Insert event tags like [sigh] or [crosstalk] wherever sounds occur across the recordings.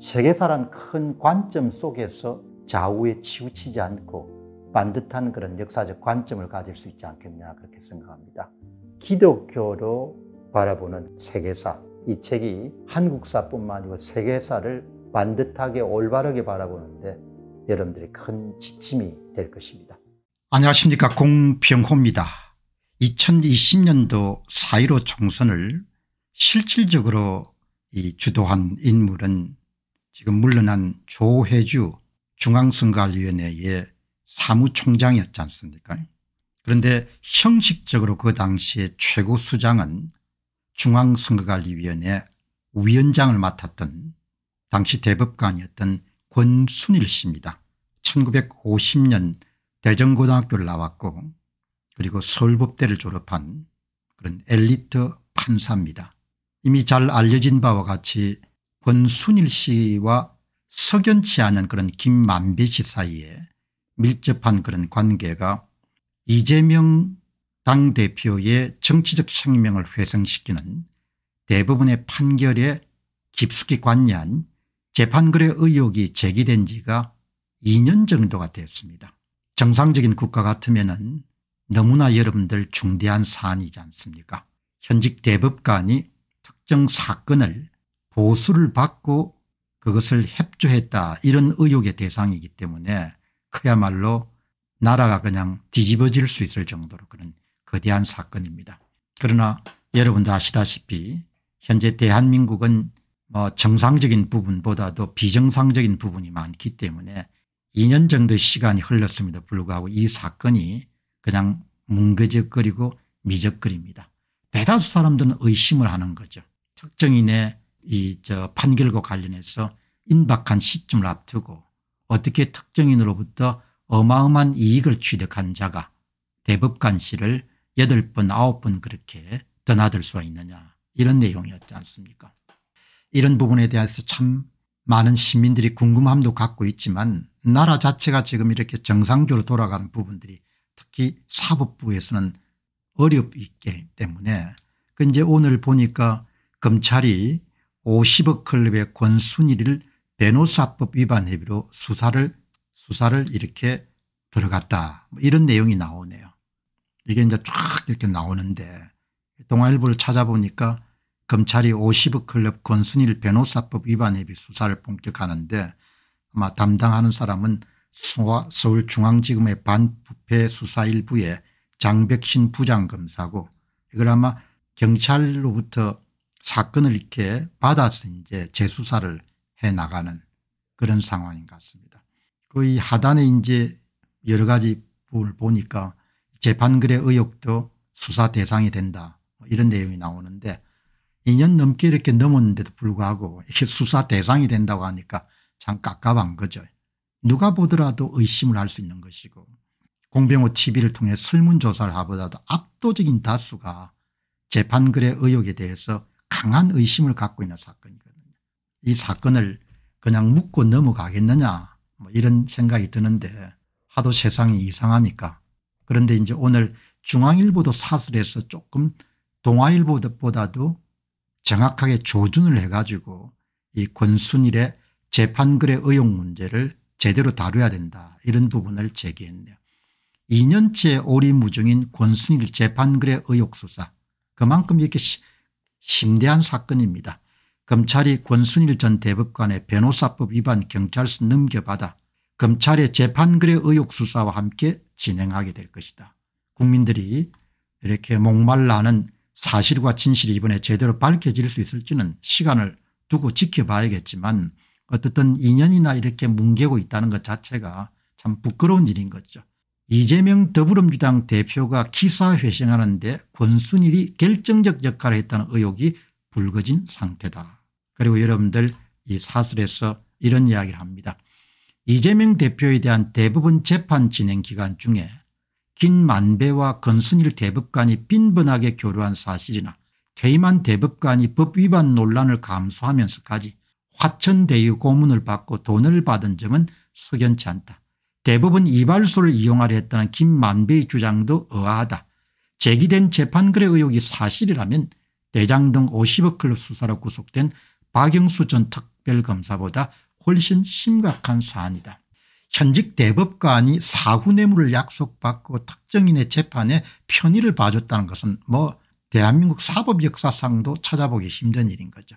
세계사란 큰 관점 속에서 좌우에 치우치지 않고 반듯한 그런 역사적 관점을 가질 수 있지 않겠냐 그렇게 생각합니다. 기독교로 바라보는 세계사 이 책이 한국사뿐만 아니고 세계사를 반듯하게 올바르게 바라보는데 여러분들이 큰 지침이 될 것입니다. 안녕하십니까 공병호입니다. 2020년도 4.15 총선을 실질적으로 주도한 인물은 지금 물러난 조혜주 중앙선거관리위원회의 사무총장이었지 않습니까 그런데 형식적으로 그 당시에 최고 수장은 중앙선거관리위원회 위원장을 맡았던 당시 대법관이었던 권순일 씨입니다. 1950년 대전고등학교를 나왔고 그리고 서울법대를 졸업한 그런 엘리트 판사입니다. 이미 잘 알려진 바와 같이 권순일 씨와 석연치 않은 그런 김만배 씨 사이에 밀접한 그런 관계가 이재명 당대표의 정치적 생명을 훼손시키는 대부분의 판결에 깊숙이 관여한 재판글의 의혹이 제기된 지가 2년 정도가 됐습니다. 정상적인 국가 같으면 은 너무나 여러분들 중대한 사안이지 않습니까 현직 대법관이 특정 사건을 보수를 받고 그것을 협조했다 이런 의혹의 대상이기 때문에 그야말로 나라가 그냥 뒤집어질 수 있을 정도로 그런 거대한 사건입니다. 그러나 여러분도 아시다시피 현재 대한민국은 뭐 정상적인 부분보다도 비정상적인 부분이 많기 때문에 2년 정도의 시간이 흘렀음에도 불구하고 이 사건이 그냥 뭉거적거리고 미적거립니다. 대다수 사람들은 의심을 하는 거죠. 특정인의 이저 판결과 관련해서 임박한 시점을 앞두고 어떻게 특정인으로부터 어마어마한 이익을 취득한 자가 대법관실을 8번 9번 그렇게 드나들 수가 있느냐 이런 내용이었지 않습니까 이런 부분에 대해서 참 많은 시민들이 궁금함도 갖고 있지만 나라 자체가 지금 이렇게 정상적으로 돌아가는 부분들이 특히 사법부에서는 어렵기 때문에 그 이제 오늘 보니까 검찰이 50억 클럽의 권순일을 변노사법 위반 혐의로 수사를 수사를 이렇게 들어갔다 뭐 이런 내용이 나오네요. 이게 이제 쫙 이렇게 나오는데 동아일보를 찾아보니까 검찰이 50억 클럽 권순일 변호사법 위반 혐의 수사를 본격하는데 아마 담당하는 사람은 서울중앙지검의 반부패 수사 일부의 장백신 부장검사고 이걸 아마 경찰로부터 사건을 이렇게 받아서 이제 재수사를 해 나가는 그런 상황인 것 같습니다. 거의 하단에 이제 여러 가지 부분을 보니까 재판글의 의혹도 수사 대상이 된다 뭐 이런 내용이 나오는데 2년 넘게 이렇게 넘었는데도 불구하고 이게 수사 대상이 된다고 하니까 참 깝깝한 거죠. 누가 보더라도 의심을 할 수 있는 것이고 공병호 tv를 통해 설문조사를 하보다도 압도적인 다수가 재판글의 의혹에 대해서 강한 의심을 갖고 있는 사건이거든요. 이 사건을 그냥 묻고 넘어가겠느냐 뭐 이런 생각이 드는데 하도 세상이 이상하니까 그런데 이제 오늘 중앙일보도 사설에서 조금 동아일보보다도 정확하게 조준을 해가지고 이 권순일의 재판글의 의혹 문제를 제대로 다뤄야 된다 이런 부분을 제기했네요. 2년째 오리무중인 권순일 재판글의 의혹 수사 그만큼 이렇게 심대한 사건입니다. 검찰이 권순일 전 대법관의 변호사법 위반 경찰서 넘겨받아 검찰의 재판글의 의혹 수사와 함께 진행하게 될 것이다. 국민들이 이렇게 목말라는 사실과 진실이 이번에 제대로 밝혀질 수 있을지는 시간을 두고 지켜봐야겠지만 어떻든 2년이나 이렇게 뭉개고 있다는 것 자체가 참 부끄러운 일인 거죠. 이재명 더불어민주당 대표가 기사회생하는 데 권순일이 결정적 역할을 했다는 의혹이 불거진 상태다. 그리고 여러분들 이 사설에서 이런 이야기를 합니다. 이재명 대표에 대한 대부분 재판 진행 기간 중에 김만배와 권순일 대법관이 빈번하게 교류한 사실이나 퇴임한 대법관이 법 위반 논란을 감수하면서까지 화천대유 고문을 받고 돈을 받은 점은 석연치 않다. 대법원 이발소를 이용하려 했다는 김만배의 주장도 의아하다. 제기된 재판글의 의혹이 사실이라면 대장 동 50억 클럽 수사로 구속된 박영수 전 특별검사보다 훨씬 심각한 사안이다. 현직 대법관이 사후 뇌물을 약속받고 특정인의 재판에 편의를 봐줬다는 것은 뭐 대한민국 사법 역사상도 찾아보기 힘든 일인 거죠.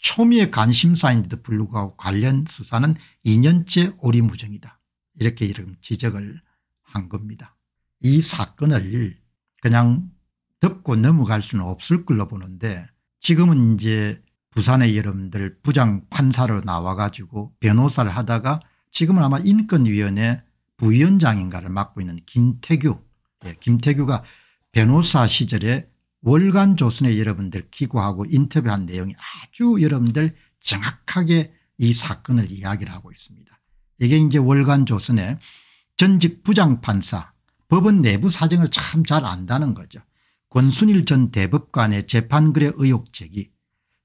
초미의 관심사인데도 불구하고 관련 수사는 2년째 오리무정이다. 이렇게 이름 지적을 한 겁니다. 이 사건을 그냥 덮고 넘어갈 수는 없을 걸로 보는데 지금은 이제 부산의 여러분들 부장 판사로 나와가지고 변호사를 하다가 지금은 아마 인권위원회 부위원장인가를 맡고 있는 김태규 예, 김태규가 변호사 시절에 월간 조선의 여러분들 기고하고 인터뷰한 내용이 아주 여러분들 정확하게 이 사건을 이야기를 하고 있습니다. 이게 이제 월간 조선의 전직 부장판사 법원 내부 사정을 참 잘 안다는 거죠. 권순일 전 대법관의 재판글의 의혹 제기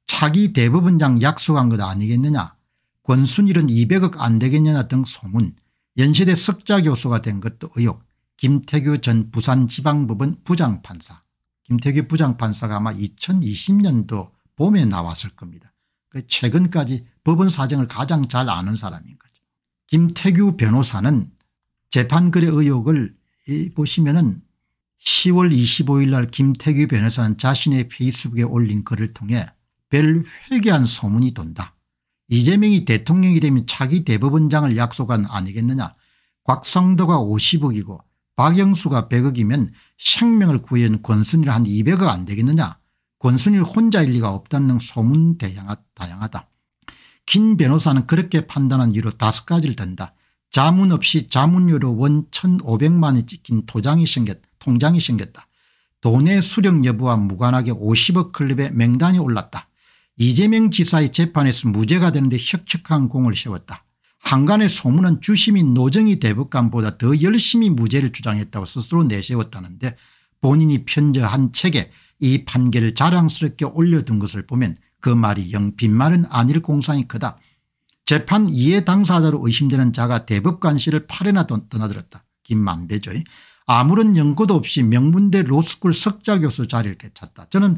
차기 대법원장 약속한 것 아니겠느냐 권순일은 200억 안 되겠느냐 등 소문 연세대 석자 교수가 된 것도 의혹 김태규 전 부산지방법원 부장판사 김태규 부장판사가 아마 2020년도 봄에 나왔을 겁니다. 그 최근까지 법원 사정을 가장 잘 아는 사람인 거죠. 김태규 변호사는 재판글의 의혹을 보시면 은 10월 25일 날 김태규 변호사는 자신의 페이스북에 올린 글을 통해 별 회개한 소문이 돈다. 이재명이 대통령이 되면 차기 대법원장을 약속한 아니겠느냐. 곽상도가 50억이고 박영수가 100억이면 생명을 구해온 권순일 한 200억 안 되겠느냐. 권순일 혼자일 리가 없다는 소문 대양하다 김 변호사는 그렇게 판단한 이유 로 다섯 가지를 든다. 자문 없이 자문료로 원 1,500만 원이 찍힌 도장이 생겼, 통장이 생겼다. 돈의 수령 여부와 무관하게 50억 클럽의 명단이 올랐다. 이재명 지사의 재판에서 무죄가 되는데 혁혁한 공을 세웠다. 한간의 소문은 주심인 노정희 대법관보다 더 열심히 무죄를 주장했다고 스스로 내세웠다는데 본인이 편저한 책에 이 판결을 자랑스럽게 올려둔 것을 보면 그 말이 영 빈말은 아닐 공상이 크다. 재판 이해 당사자로 의심되는 자가 대법관실을 8회나 떠나들었다. 김만배죠. 아무런 연고도 없이 명문대 로스쿨 석자교수 자리를 개쳤다. 저는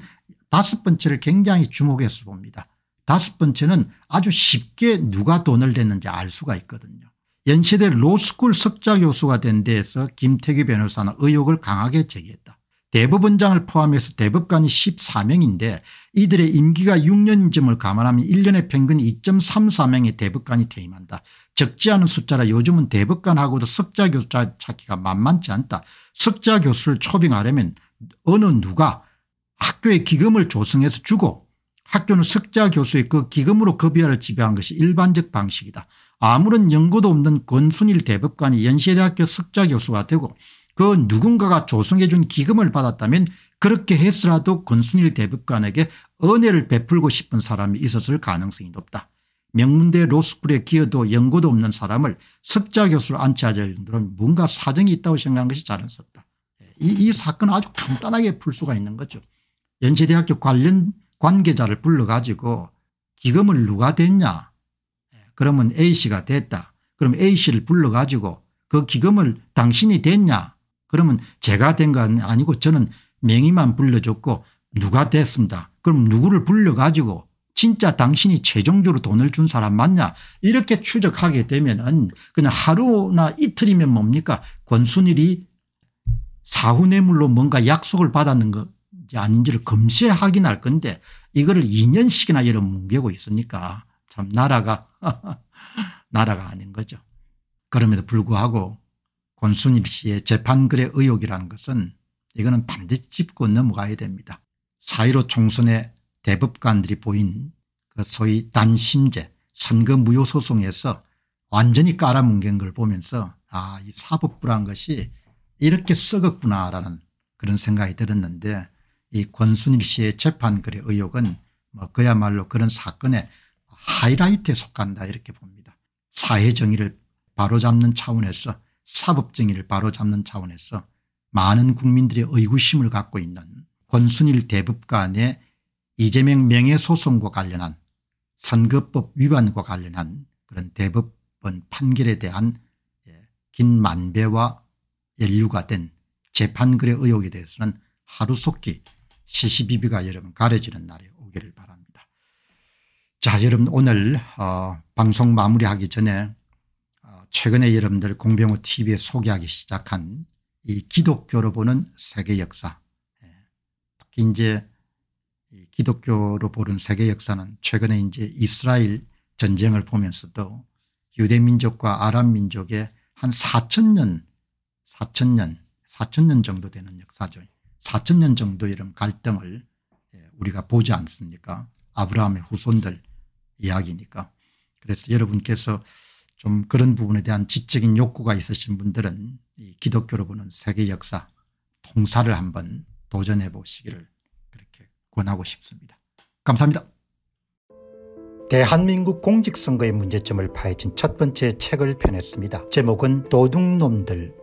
다섯 번째를 굉장히 주목해서 봅니다. 다섯 번째는 아주 쉽게 누가 돈을 댔는지알 수가 있거든요. 연시대 로스쿨 석자교수가된 데에서 김태규 변호사는 의혹을 강하게 제기했다. 대법원장을 포함해서 대법관이 14명인데 이들의 임기가 6년인 점을 감안하면 1년에 평균 2.34명의 대법관이 퇴임한다. 적지 않은 숫자라 요즘은 대법관하고도 석자 교수 찾기가 만만치 않다. 석자 교수를 초빙하려면 어느 누가 학교에 기금을 조성해서 주고 학교는 석자 교수의 그 기금으로 급여를 지배한 것이 일반적 방식이다. 아무런 연고도 없는 권순일 대법관이 연세대학교 석자 교수가 되고 그 누군가가 조성해 준 기금을 받았다면 그렇게 했서라도 권순일 대법관에게 은혜를 베풀고 싶은 사람이 있었을 가능성이 높다. 명문대 로스쿨에 기여도 연고도 없는 사람을 석자 교수로 앉혀야 될 정도는 뭔가 사정이 있다고 생각하는 것이 자연스럽다. 이, 이 사건은 아주 간단하게 풀 수가 있는 거죠. 연세대학교 관련 관계자를 불러가지고 기금을 누가 댔냐 그러면 A씨가 됐다. 그럼 A씨를 불러가지고 그 기금을 당신이 됐냐 그러면 제가 된 건 아니고 저는 명의만 불려줬고 누가 됐습니다. 그럼 누구를 불려가지고 진짜 당신이 최종적으로 돈을 준 사람 맞냐 이렇게 추적하게 되면은 그냥 하루나 이틀이면 뭡니까 권순일이 사후뇌물로 뭔가 약속을 받았는 건지 아닌지를 검시에 확인할 건데 이거를 2년씩이나 이런 뭉개고 있으니까 참 나라가 [laughs] 나라가 아닌 거죠. 그럼에도 불구하고 권순일 씨의 재판글의 의혹이라는 것은 이거는 반드시 짚고 넘어가야 됩니다. 4.15 총선의 대법관들이 보인 그 소위 단심제 선거 무효 소송에서 완전히 깔아뭉갠 걸 보면서 아이 사법부란 것이 이렇게 썩었구나라는 그런 생각이 들었는데 이 권순일 씨의 재판글의 의혹은 뭐 그야말로 그런 사건의 하이라이트에 속한다 이렇게 봅니다. 사회정의를 바로잡는 차원에서 사법정의를 바로잡는 차원에서 많은 국민들의 의구심을 갖고 있는 권순일 대법관의 이재명 명예소송과 관련한 선거법 위반과 관련한 그런 대법원 판결에 대한 예, 긴 만배와 연류가 된 재판글의 의혹에 대해서는 하루속히 시시비비가 여러분 가려지는 날이 오기를 바랍니다. 자 여러분 오늘 어, 방송 마무리하기 전에 최근에 여러분들 공병호 tv에 소개하기 시작한 이 기독교로 보는 세계 역사 예. 특히 이제 기독교로 보는 세계 역사는 최근에 이제 이스라엘 전쟁을 보면서도 유대민족과 아랍민족의 한 4천 년 4천 년 4천 년 정도 되는 역사죠. 4천 년 정도 이런 갈등을 예, 우리가 보지 않습니까 아브라함의 후손들 이야기니까 그래서 여러분께서 좀 그런 부분에 대한 지적인 욕구가 있으신 분들은 이 기독교로 보는 세계 역사 통사를 한번 도전해 보시기를 그렇게 권하고 싶습니다. 감사합니다. 대한민국 공직선거의 문제점을 파헤친 첫 번째 책을 펴냈습니다. 제목은 도둑놈들